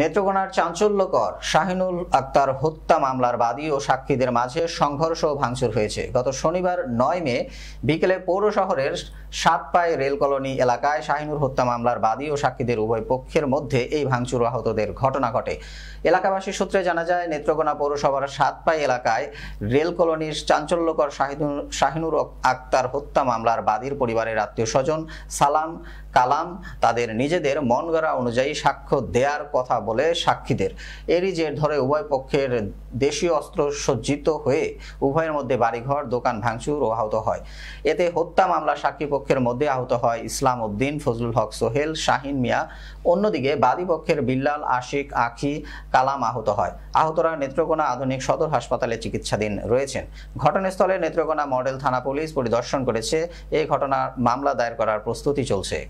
নেত্রকোনার চাঞ্চল্যকর শাহিনুল আক্তার হত্যা মামলার বাদী ও সাক্ষীদের মাঝে সংঘর্ষ ও ভাঙচুর হয়েছে গত শনিবার নয় মে বিকেলে পৌর শহরের সাতপাই রেল কলোনি এলাকায় শাহিনুর হত্যা মামলার বাদী ও সাক্ষীদের উভয় পক্ষের মধ্যে এই ভাঙচুর আহতদের ঘটনা ঘটে এলাকাবাসী সূত্রে জানা যায় নেত্রকোনা পৌরসভার সাতপাই এলাকায় রেল কলোনির চাঞ্চল্যকর শাহিনুর শাহিনুর আক্তার হত্যা মামলার বাদীর পরিবারের আত্মীয় স্বজন সালাম কালাম তাদের নিজেদের মন গড়া অনুযায়ী সাক্ষ্য দেয়ার কথা বলে সাক্ষীদের এরই জের ধরে উভয় পক্ষের দেশীয় অস্ত্র সজ্জিত হয়ে উভয়ের মধ্যে বাড়িঘর দোকান ভাঙচুর ও আহত হয় এতে হত্যা মামলা সাক্ষী পক্ষের মধ্যে আহত হয় ইসলাম উদ্দিন ফজলুল হক সোহেল শাহিন মিয়া অন্যদিকে বাদীপক্ষের বিল্লাল আশিক আখি কালাম আহত হয় আহতরা নেত্রকোনা আধুনিক সদর হাসপাতালে চিকিৎসাধীন রয়েছেন ঘটনাস্থলে নেত্রকোনা মডেল থানা পুলিশ পরিদর্শন করেছে এই ঘটনার মামলা দায়ের করার প্রস্তুতি চলছে